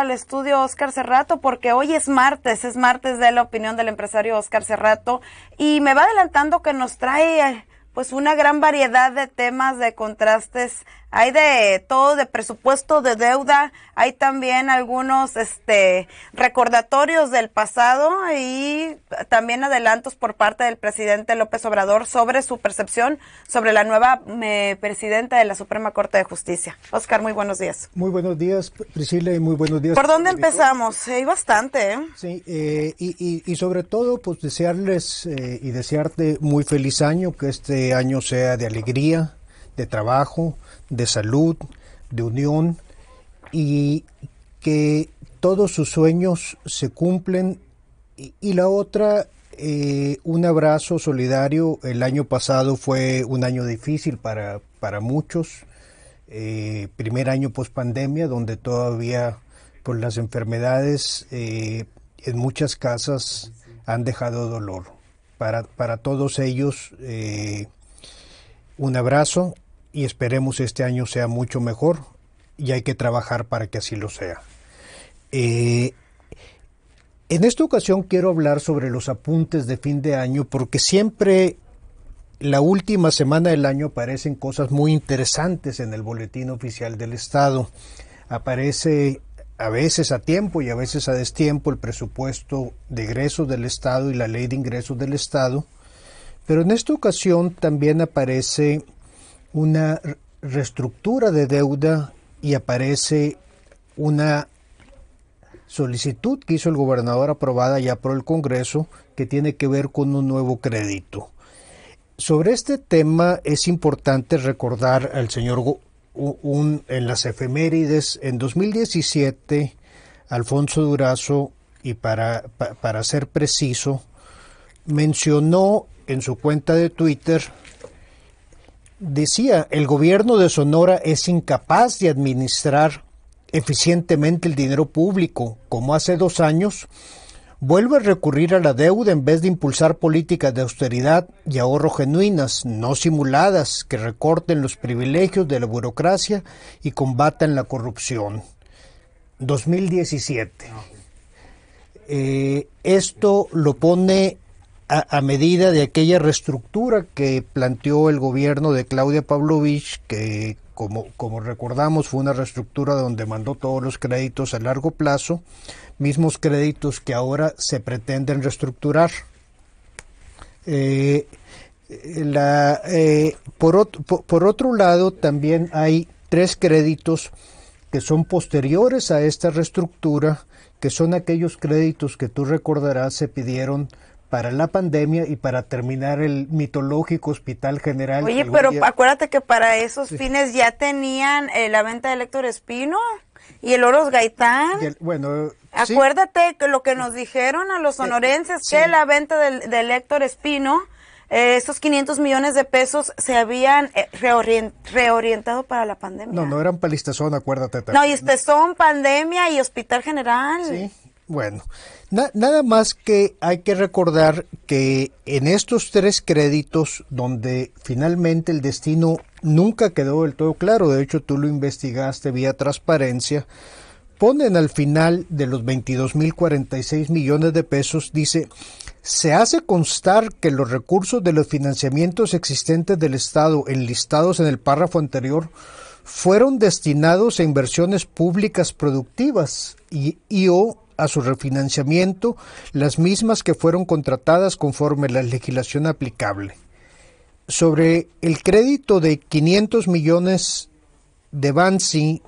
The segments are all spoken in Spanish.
al estudio Oscar Cerrato porque hoy es martes, es martes de la opinión del empresario Oscar Cerrato y me va adelantando que nos trae eh, pues una gran variedad de temas de contrastes hay de todo, de presupuesto de deuda, hay también algunos este, recordatorios del pasado y también adelantos por parte del presidente López Obrador sobre su percepción sobre la nueva presidenta de la Suprema Corte de Justicia. Oscar, muy buenos días. Muy buenos días, Priscila, y muy buenos días. ¿Por dónde empezamos? Hay bastante. ¿eh? Sí, eh, y, y, sobre todo, pues desearles eh, y desearte muy feliz año, que este año sea de alegría, de trabajo, de salud, de unión y que todos sus sueños se cumplen. Y, la otra, eh, un abrazo solidario. El año pasado fue un año difícil para, para muchos, eh, primer año post pandemia, donde todavía por pues, las enfermedades eh, en muchas casas han dejado dolor. Para, para todos ellos, un abrazo y esperemos este año sea mucho mejor y hay que trabajar para que así lo sea. Eh, en esta ocasión quiero hablar sobre los apuntes de fin de año porque siempre la última semana del año aparecen cosas muy interesantes en el boletín oficial del Estado. Aparece a veces a tiempo y a veces a destiempo el presupuesto de egresos del Estado y la ley de ingresos del Estado. Pero en esta ocasión también aparece una reestructura de deuda y aparece una solicitud que hizo el gobernador aprobada ya por el Congreso que tiene que ver con un nuevo crédito. Sobre este tema es importante recordar al señor un, en las efemérides, en 2017, Alfonso Durazo, y para, para ser preciso, mencionó en su cuenta de Twitter decía, el gobierno de Sonora es incapaz de administrar eficientemente el dinero público, como hace dos años, vuelve a recurrir a la deuda en vez de impulsar políticas de austeridad y ahorro genuinas, no simuladas, que recorten los privilegios de la burocracia y combatan la corrupción. 2017. Ah, eh, esto lo pone a, medida de aquella reestructura que planteó el gobierno de Claudia Pavlovich, que como, recordamos fue una reestructura donde mandó todos los créditos a largo plazo, mismos créditos que ahora se pretenden reestructurar. Eh, eh, por, por, otro lado, también hay tres créditos que son posteriores a esta reestructura, que son aquellos créditos que tú recordarás se pidieron para la pandemia y para terminar el mitológico Hospital General. Oye, pero acuérdate que para esos fines ya tenían eh, la venta de Héctor Espino y el Oros Gaitán. bueno, acuérdate que lo que nos dijeron a los eh, sonorenses que la venta del, Héctor Espino eh, esos 500 millones de pesos se habían reorientado para la pandemia. No, no eran para Listezón, acuérdate. También. No, este, son pandemia y Hospital General. Sí. Bueno, nada más que hay que recordar que en estos tres créditos donde finalmente el destino nunca quedó del todo claro, de hecho tú lo investigaste vía transparencia, ponen al final de los 22.046 millones de pesos, dice, se hace constar que los recursos de los financiamientos existentes del Estado enlistados en el párrafo anterior fueron destinados a inversiones públicas productivas y, y o a su refinanciamiento las mismas que fueron contratadas conforme la legislación aplicable. Sobre el crédito de 500 millones de Bansi,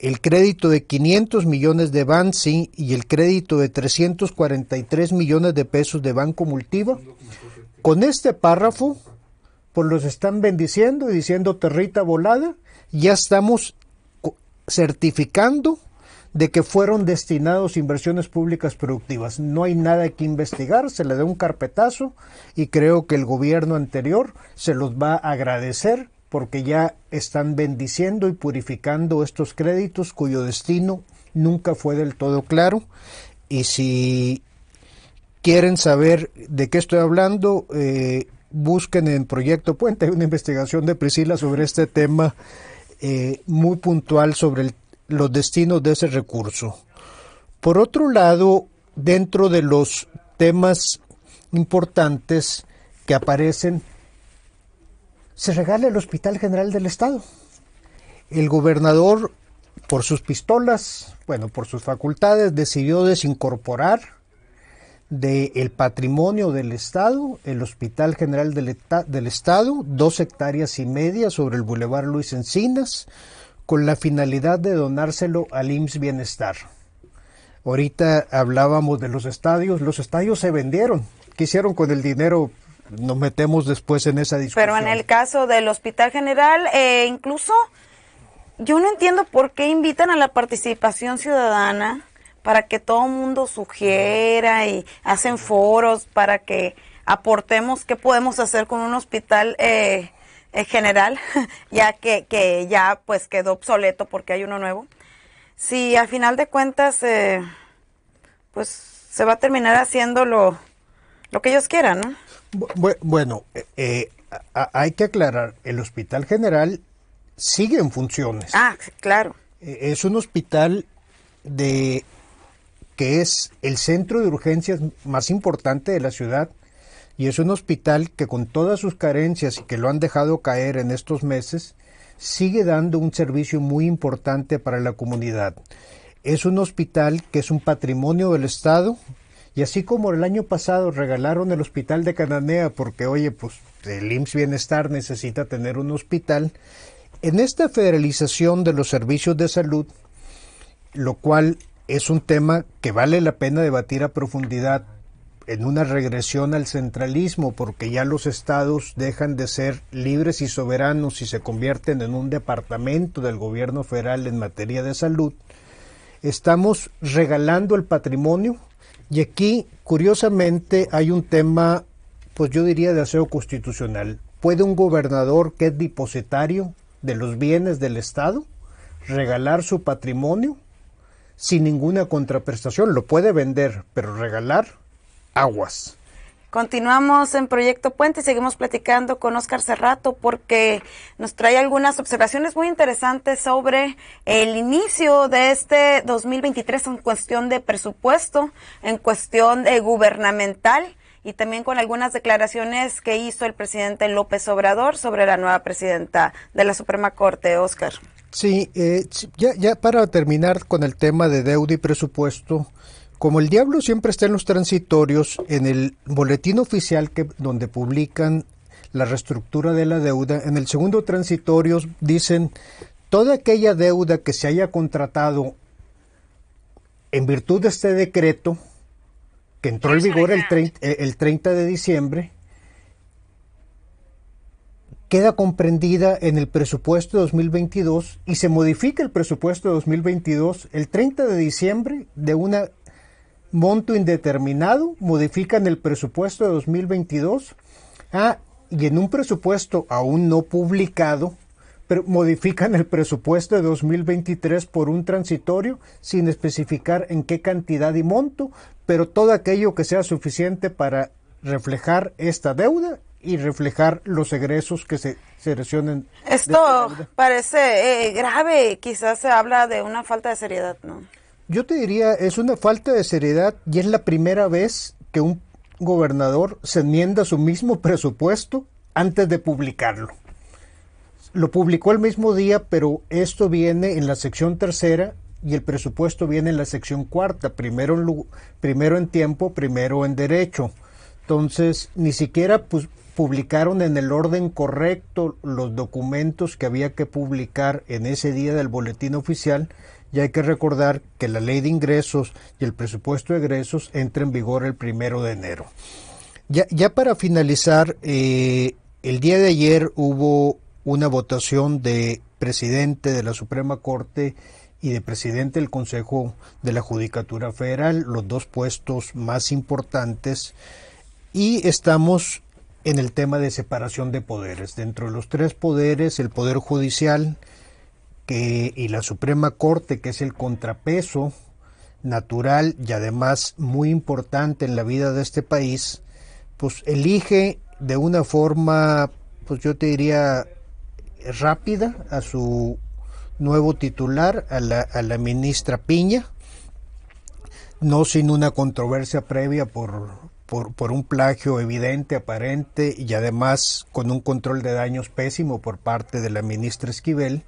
el crédito de 500 millones de Bansi y el crédito de 343 millones de pesos de Banco Multiva, con este párrafo, pues los están bendiciendo y diciendo territa volada, ya estamos certificando de que fueron destinados inversiones públicas productivas. No hay nada que investigar, se le da un carpetazo y creo que el gobierno anterior se los va a agradecer porque ya están bendiciendo y purificando estos créditos cuyo destino nunca fue del todo claro. Y si quieren saber de qué estoy hablando, eh, busquen en Proyecto Puente, una investigación de Priscila sobre este tema eh, muy puntual sobre el los destinos de ese recurso. Por otro lado, dentro de los temas importantes que aparecen, se regala el Hospital General del Estado. El gobernador, por sus pistolas, bueno, por sus facultades, decidió desincorporar del patrimonio del Estado, el Hospital General del, del, Estado, dos hectáreas y media sobre el Boulevard Luis Encinas, con la finalidad de donárselo al IMSS Bienestar. Ahorita hablábamos de los estadios, los estadios se vendieron. ¿Qué hicieron con el dinero? Nos metemos después en esa discusión. Pero en el caso del Hospital General, eh, incluso yo no entiendo por qué invitan a la participación ciudadana para que todo el mundo sugiera y hacen foros para que aportemos qué podemos hacer con un hospital eh, general, ya que, ya pues quedó obsoleto porque hay uno nuevo. Si al final de cuentas, eh, pues se va a terminar haciendo lo, que ellos quieran, ¿no? bueno, eh, eh, hay que aclarar, el Hospital General sigue en funciones. Ah, claro. Es un hospital de que es el centro de urgencias más importante de la ciudad y es un hospital que con todas sus carencias y que lo han dejado caer en estos meses, sigue dando un servicio muy importante para la comunidad. Es un hospital que es un patrimonio del Estado y así como el año pasado regalaron el hospital de Cananea porque, oye, pues el IMSS Bienestar necesita tener un hospital, en esta federalización de los servicios de salud, lo cual es un tema que vale la pena debatir a profundidad en una regresión al centralismo, porque ya los estados dejan de ser libres y soberanos y se convierten en un departamento del gobierno federal en materia de salud, estamos regalando el patrimonio y aquí, curiosamente, hay un tema, pues yo diría, de aseo constitucional. ¿Puede un gobernador que es depositario de los bienes del Estado regalar su patrimonio sin ninguna contraprestación? Lo puede vender, pero regalar aguas. Continuamos en Proyecto Puente y seguimos platicando con Óscar Cerrato porque nos trae algunas observaciones muy interesantes sobre el inicio de este 2023 en cuestión de presupuesto, en cuestión de eh, gubernamental y también con algunas declaraciones que hizo el presidente López Obrador sobre la nueva presidenta de la Suprema Corte, Óscar. Sí, eh, ya para terminar con el tema de deuda y presupuesto, como el diablo siempre está en los transitorios, en el boletín oficial donde publican la reestructura de la deuda, en el segundo transitorio dicen toda aquella deuda que se haya contratado en virtud de este decreto, que entró en vigor el eh, el 30 de diciembre, queda comprendida en el presupuesto de 2022 y se modifica el presupuesto de 2022 el 30 de diciembre de una monto indeterminado, modifican el presupuesto de 2022 ah, y en un presupuesto aún no publicado, pero modifican el presupuesto de 2023 por un transitorio sin especificar en qué cantidad y monto, pero todo aquello que sea suficiente para reflejar esta deuda y reflejar los egresos que se seleccionen. Esto parece eh, grave, quizás se habla de una falta de seriedad, ¿no? yo te diría, es una falta de seriedad y es la primera vez que un gobernador se enmienda su mismo presupuesto antes de publicarlo. Lo publicó el mismo día, pero esto viene en la sección tercera y el presupuesto viene en la sección cuarta, primero en, primero en tiempo, primero en derecho. Entonces, ni siquiera pues, publicaron en el orden correcto los documentos que había que publicar en ese día del boletín oficial y hay que recordar que la ley de ingresos y el presupuesto de egresos entra en vigor el primero de enero. Ya, para finalizar, eh, el día de ayer hubo una votación de presidente de la Suprema Corte y de presidente del Consejo de la Judicatura Federal, los dos puestos más importantes, y estamos en el tema de separación de poderes. Dentro de los tres poderes, el Poder Judicial, y la Suprema Corte, que es el contrapeso natural y además muy importante en la vida de este país, pues elige de una forma, pues yo te diría, rápida a su nuevo titular, a la, ministra Piña, no sin una controversia previa por, un plagio evidente, aparente y además con un control de daños pésimo por parte de la ministra Esquivel.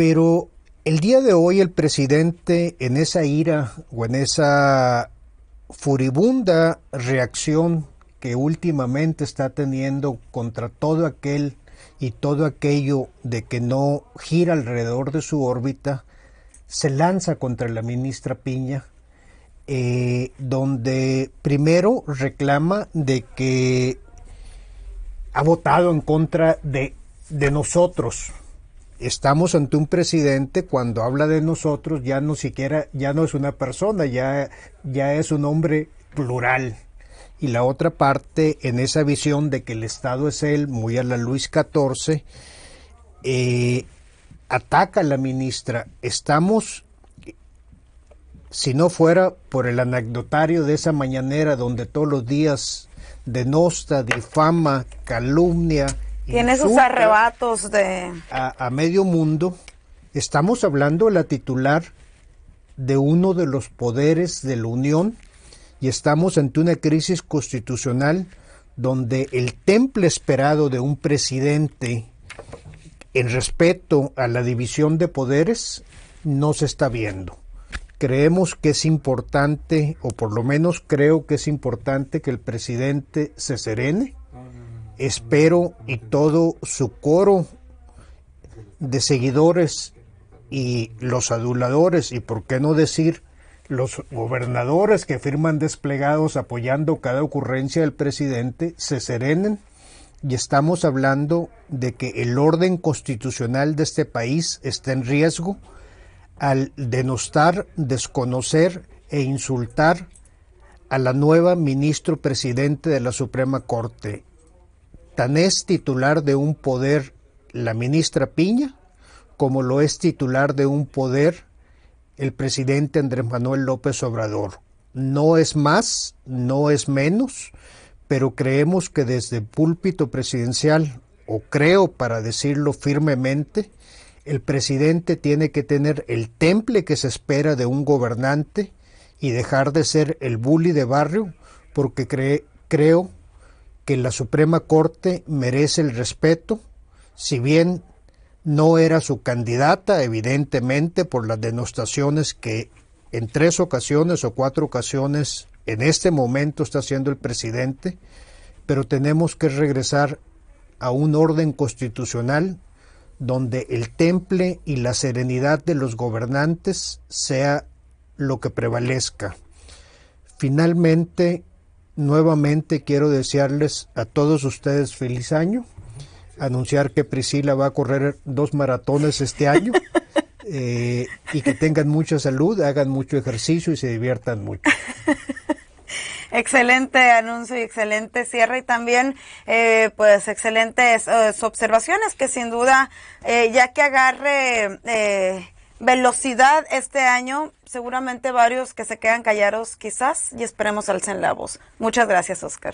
Pero el día de hoy el presidente en esa ira o en esa furibunda reacción que últimamente está teniendo contra todo aquel y todo aquello de que no gira alrededor de su órbita, se lanza contra la ministra Piña, eh, donde primero reclama de que ha votado en contra de nosotros, estamos ante un presidente cuando habla de nosotros ya no siquiera ya no es una persona, ya ya es un hombre plural. Y la otra parte en esa visión de que el Estado es él, muy a la Luis XIV, eh, ataca a la ministra. Estamos si no fuera por el anecdotario de esa mañanera donde todos los días denosta, difama, calumnia, tiene esos arrebatos de... A, medio mundo. Estamos hablando de la titular de uno de los poderes de la Unión y estamos ante una crisis constitucional donde el temple esperado de un presidente en respeto a la división de poderes no se está viendo. Creemos que es importante, o por lo menos creo que es importante que el presidente se serene, Espero y todo su coro de seguidores y los aduladores, y por qué no decir los gobernadores que firman desplegados apoyando cada ocurrencia del presidente, se serenen y estamos hablando de que el orden constitucional de este país está en riesgo al denostar, desconocer e insultar a la nueva ministro presidente de la Suprema Corte, tan es titular de un poder la ministra Piña como lo es titular de un poder el presidente Andrés Manuel López Obrador. No es más, no es menos, pero creemos que desde el púlpito presidencial, o creo para decirlo firmemente, el presidente tiene que tener el temple que se espera de un gobernante y dejar de ser el bully de barrio, porque creo la Suprema Corte merece el respeto, si bien no era su candidata, evidentemente, por las denostaciones que en tres ocasiones o cuatro ocasiones en este momento está haciendo el presidente, pero tenemos que regresar a un orden constitucional donde el temple y la serenidad de los gobernantes sea lo que prevalezca. Finalmente, Nuevamente quiero desearles a todos ustedes feliz año, anunciar que Priscila va a correr dos maratones este año eh, y que tengan mucha salud, hagan mucho ejercicio y se diviertan mucho. Excelente anuncio y excelente cierre y también eh, pues excelentes eh, observaciones que sin duda ya que agarre velocidad este año. Seguramente varios que se quedan callados quizás y esperemos alcen la voz. Muchas gracias, Oscar.